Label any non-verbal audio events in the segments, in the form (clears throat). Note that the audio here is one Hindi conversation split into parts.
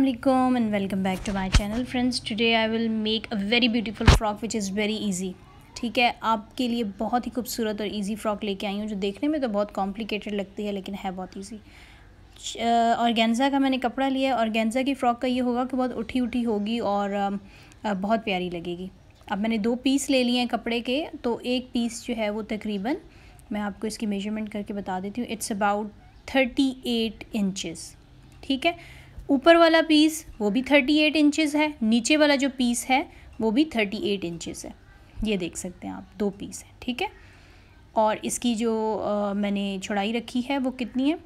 Assalamualaikum and welcome back to my channel friends today I will make a very beautiful frock which is very easy ठीक है आपके लिए बहुत ही खूबसूरत और ईजी फ्रॉक लेके आई हूँ जो देखने में तो बहुत कॉम्प्लिकेटेड लगती है लेकिन है बहुत ईजी और गेंजा का मैंने कपड़ा लिया और गेंजा की फ़्रॉक का ये होगा कि बहुत उठी उठी होगी और बहुत प्यारी लगेगी अब मैंने दो पीस ले लिए हैं कपड़े के तो एक पीस जो है वो तकरीबन मैं आपको इसकी मेजरमेंट करके बता देती हूँ it's about thirty eight inches ठीक है ऊपर वाला पीस वो भी थर्टी एट इंचज़ है नीचे वाला जो पीस है वो भी थर्टी एट इंचज़ है ये देख सकते हैं आप दो पीस है ठीक है और इसकी जो आ, मैंने चौड़ाई रखी है वो कितनी है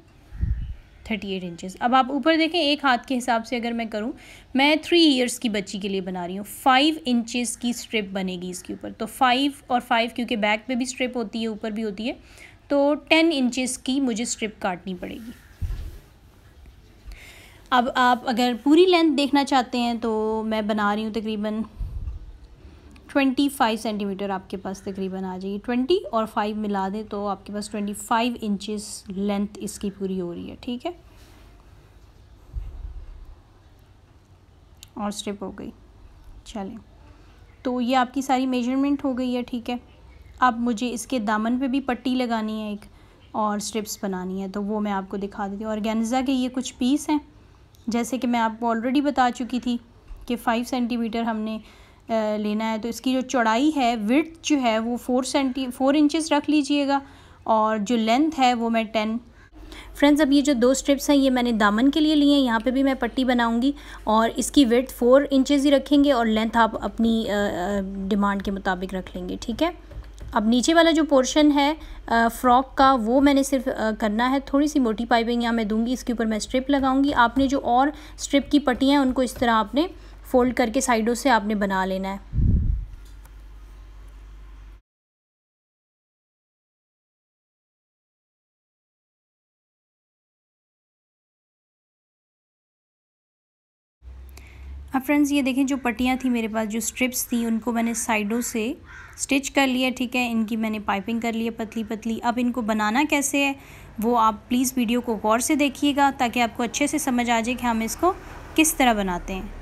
थर्टी एट इंचज़ अब आप ऊपर देखें एक हाथ के हिसाब से अगर मैं करूं मैं थ्री इयर्स की बच्ची के लिए बना रही हूँ फाइव इंचज़ की स्ट्रिप बनेगी इसके ऊपर तो फाइव और फाइव क्योंकि बैक पे भी स्ट्रिप होती है ऊपर भी होती है तो टेन इंचज़ की मुझे स्ट्रिप काटनी पड़ेगी अब आप अगर पूरी लेंथ देखना चाहते हैं तो मैं बना रही हूँ तकरीबन ट्वेंटी फाइव सेंटीमीटर आपके पास तकरीबन आ जाएगी ट्वेंटी और फाइव मिला दें तो आपके पास ट्वेंटी फाइव इंचज़ लेंथ इसकी पूरी हो रही है ठीक है और स्टेप हो गई चलें तो ये आपकी सारी मेजरमेंट हो गई है ठीक है अब मुझे इसके दामन पे भी पट्टी लगानी है एक और स्ट्रिप्स बनानी है तो वो मैं आपको दिखा देती हूँ ऑर्गेन्जा के ये कुछ पीस हैं जैसे कि मैं आपको ऑलरेडी बता चुकी थी कि फाइव सेंटीमीटर हमने लेना है तो इसकी जो चौड़ाई है विथ जो है वो फोर सेंटी फोर इंचज़ रख लीजिएगा और जो लेंथ है वो मैं टेन फ्रेंड्स अब ये जो दो स्ट्रिप्स हैं ये मैंने दामन के लिए लिए हैं यहाँ पे भी मैं पट्टी बनाऊंगी और इसकी विर्थ फोर इंचज़ ही रखेंगे और लेंथ आप अपनी डिमांड के मुताबिक रख लेंगे ठीक है अब नीचे वाला जो पोर्शन है फ्रॉक का वो मैंने सिर्फ करना है थोड़ी सी मोटी पाइपिंग यहाँ मैं दूंगी इसके ऊपर मैं स्ट्रिप लगाऊंगी आपने जो और स्ट्रिप की पट्टियाँ हैं उनको इस तरह आपने फोल्ड करके साइडों से आपने बना लेना है अब फ्रेंड्स ये देखें जो पट्टियाँ थी मेरे पास जो स्ट्रिप्स थी उनको मैंने साइडों से स्टिच कर लिया ठीक है इनकी मैंने पाइपिंग कर ली है पतली पतली अब इनको बनाना कैसे है वो आप प्लीज़ वीडियो को गौर से देखिएगा ताकि आपको अच्छे से समझ आ जाए कि हम इसको किस तरह बनाते हैं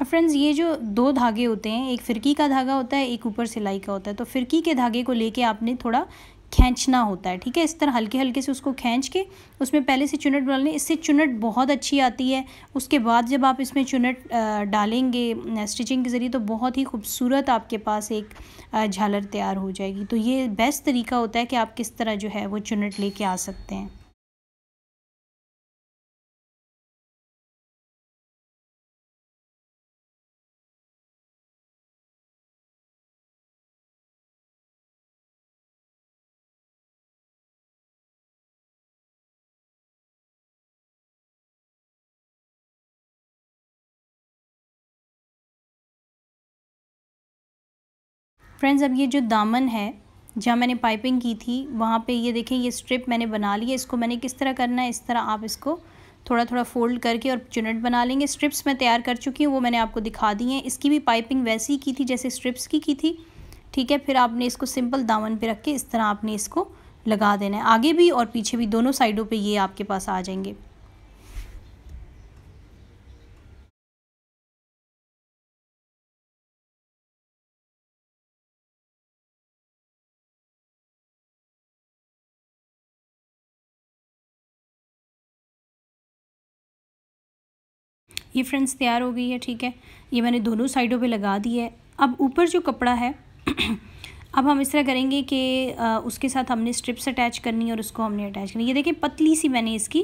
अब फ्रेंड्स ये जो दो धागे होते हैं एक फिरकी का धागा होता है एक ऊपर सिलाई का होता है तो फिरकी के धागे को लेके आपने थोड़ा खींचना होता है ठीक है इस तरह हल्के हल्के से उसको खींच के उसमें पहले से चुनट डालनी इससे चुनट बहुत अच्छी आती है उसके बाद जब आप इसमें चुनट डालेंगे स्टिचिंग के ज़रिए तो बहुत ही खूबसूरत आपके पास एक झालर तैयार हो जाएगी तो ये बेस्ट तरीका होता है कि आप किस तरह जो है वो चुनट लेके आ सकते हैं फ्रेंड्स अब ये जो दामन है जहाँ मैंने पाइपिंग की थी वहाँ पे ये देखें ये स्ट्रिप मैंने बना ली है इसको मैंने किस तरह करना है इस तरह आप इसको थोड़ा थोड़ा फोल्ड करके और चुनट बना लेंगे स्ट्रिप्स मैं तैयार कर चुकी हूँ वो मैंने आपको दिखा दी हैं इसकी भी पाइपिंग वैसी ही की थी जैसे स्ट्रिप्स की की थी ठीक है फिर आपने इसको सिंपल दामन पे रख के इस तरह आपने इसको लगा देना है आगे भी और पीछे भी दोनों साइडों पर ये आपके पास आ जाएंगे ये फ्रेंड्स तैयार हो गई है ठीक है ये मैंने दोनों साइडों पे लगा दी है अब ऊपर जो कपड़ा है (clears throat) अब हम इस तरह करेंगे कि उसके साथ हमने स्ट्रिप्स अटैच करनी है और उसको हमने अटैच करनी है ये देखिए पतली सी मैंने इसकी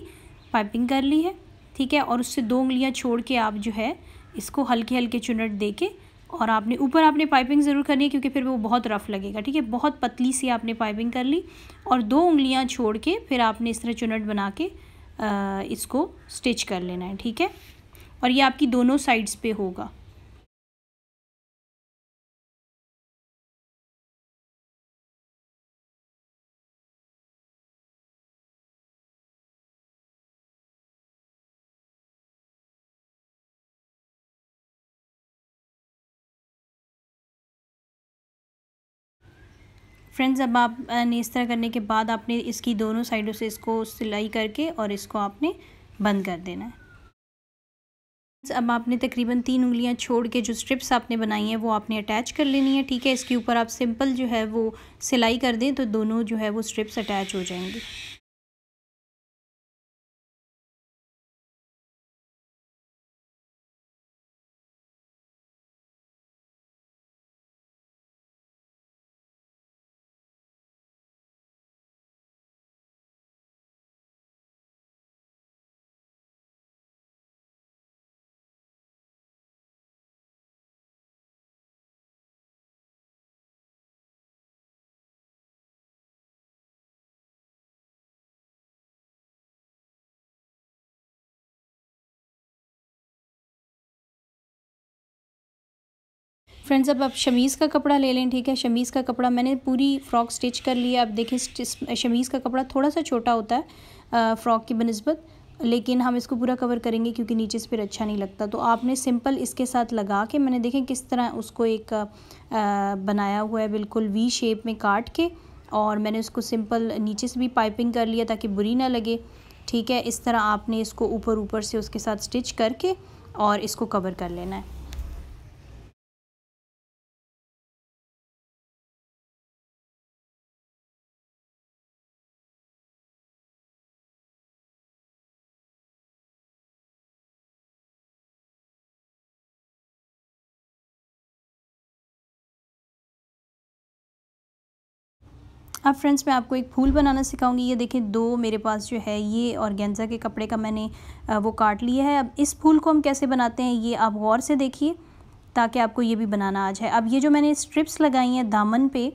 पाइपिंग कर ली है ठीक है और उससे दो उंगलियाँ छोड़ के आप जो है इसको हल्के हल्के चुनट दे के और आपने ऊपर आपने पाइपिंग ज़रूर करनी है क्योंकि फिर वो बहुत रफ़ लगेगा ठीक है बहुत पतली सी आपने पाइपिंग कर ली और दो उंगलियां छोड़ के फिर आपने इस तरह चुनट बना के आ, इसको स्टिच कर लेना है ठीक है और ये आपकी दोनों साइड्स पे होगा फ्रेंड्स अब आपने इस तरह करने के बाद आपने इसकी दोनों साइडों से इसको सिलाई करके और इसको आपने बंद कर देना है अब आपने तकरीबन तीन उंगलियां छोड़ के जो स्ट्रिप्स आपने बनाई हैं वो आपने अटैच कर लेनी है ठीक है इसके ऊपर आप सिंपल जो है वो सिलाई कर दें तो दोनों जो है वो स्ट्रिप्स अटैच हो जाएंगी फ्रेंड्स अब आप शमीज़ का कपड़ा ले लें ठीक है शमीज़ का कपड़ा मैंने पूरी फ़्रॉक स्टिच कर लिया आप देखें शमीज़ का कपड़ा थोड़ा सा छोटा होता है फ़्रॉक की बनस्बत लेकिन हम इसको पूरा कवर करेंगे क्योंकि नीचे से फिर अच्छा नहीं लगता तो आपने सिंपल इसके साथ लगा के मैंने देखें किस तरह उसको एक आ, बनाया हुआ है बिल्कुल वी शेप में काट के और मैंने उसको सिंपल नीचे से भी पाइपिंग कर लिया ताकि बुरी ना लगे ठीक है इस तरह आपने इसको ऊपर ऊपर से उसके साथ स्टिच करके और इसको कवर कर लेना है अब फ्रेंड्स मैं आपको एक फूल बनाना सिखाऊंगी ये देखें दो मेरे पास जो है ये और गेंजा के कपड़े का मैंने वो काट लिया है अब इस फूल को हम कैसे बनाते हैं ये आप गौर से देखिए ताकि आपको ये भी बनाना आ जाए अब ये जो मैंने स्ट्रिप्स लगाई हैं दामन पे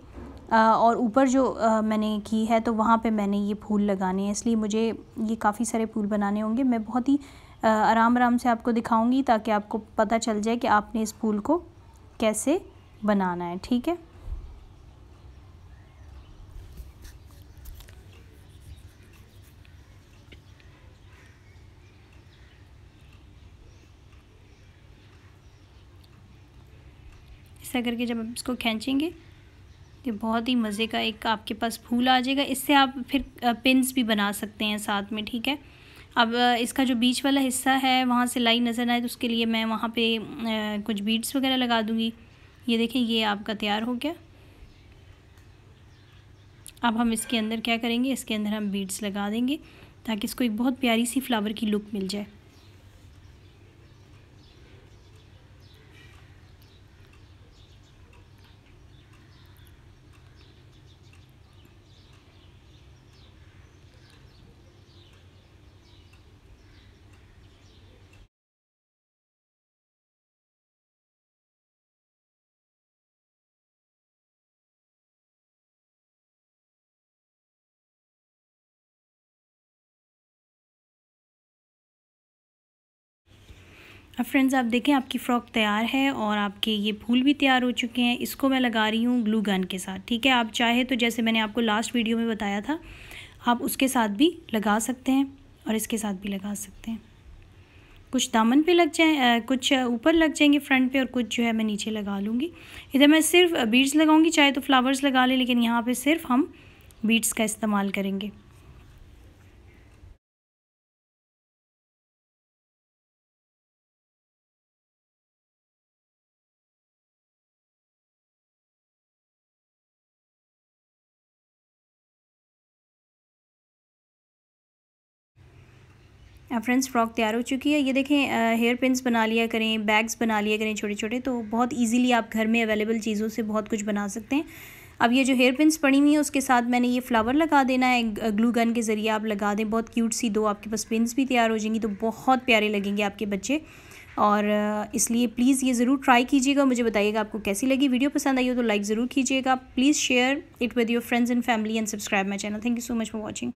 और ऊपर जो मैंने की है तो वहाँ पे मैंने ये फूल लगाने हैं इसलिए मुझे ये काफ़ी सारे फूल बनाने होंगे मैं बहुत ही आराम आराम से आपको दिखाऊंगी ताकि आपको पता चल जाए कि आपने इस फूल को कैसे बनाना है ठीक है ऐसा करके जब आप इसको खींचेंगे तो बहुत ही मज़े का एक आपके पास फूल आ जाएगा इससे आप फिर पिंस भी बना सकते हैं साथ में ठीक है अब इसका जो बीच वाला हिस्सा है वहाँ से लाइन नज़र आए तो उसके लिए मैं वहाँ पे कुछ बीड्स वगैरह लगा दूँगी ये देखें ये आपका तैयार हो गया अब हम इसके अंदर क्या करेंगे इसके अंदर हम बीड्स लगा देंगे ताकि इसको एक बहुत प्यारी सी फ्लावर की लुक मिल जाए अब फ्रेंड्स आप देखें आपकी फ़्रॉक तैयार है और आपके ये फूल भी तैयार हो चुके हैं इसको मैं लगा रही हूँ ग्लू गन के साथ ठीक है आप चाहे तो जैसे मैंने आपको लास्ट वीडियो में बताया था आप उसके साथ भी लगा सकते हैं और इसके साथ भी लगा सकते हैं कुछ दामन पे लग जाए कुछ ऊपर लग जाएंगे फ्रंट पे और कुछ जो है मैं नीचे लगा लूँगी इधर मैं सिर्फ बीड्स लगाऊँगी चाहे तो फ्लावर्स लगा लें लेकिन यहाँ पर सिर्फ हम बीड्स का इस्तेमाल करेंगे फ्रेंड्स फ्रॉक तैयार हो चुकी है ये देखें हेयर पिन्स बना लिया करें बैग्स बना लिया करें छोटे छोटे तो बहुत इजीली आप घर में अवेलेबल चीज़ों से बहुत कुछ बना सकते हैं अब ये जो हेयर पिन्स पड़ी हुई हैं उसके साथ मैंने ये फ्लावर लगा देना है ग्लू गन के ज़रिए आप लगा दें बहुत क्यूट सी दो आपके पास पिंस भी तैयार हो जाएंगी तो बहुत प्यारे लगेंगे आपके बच्चे और इसलिए प्लीज़ ये ज़रूर ट्राई कीजिएगा मुझे बताइएगा आपको कैसी लगी वीडियो पसंद आई हो तो लाइक ज़रूर कीजिएगा please share it with your friends and family and subscribe my channel thank you so much for watching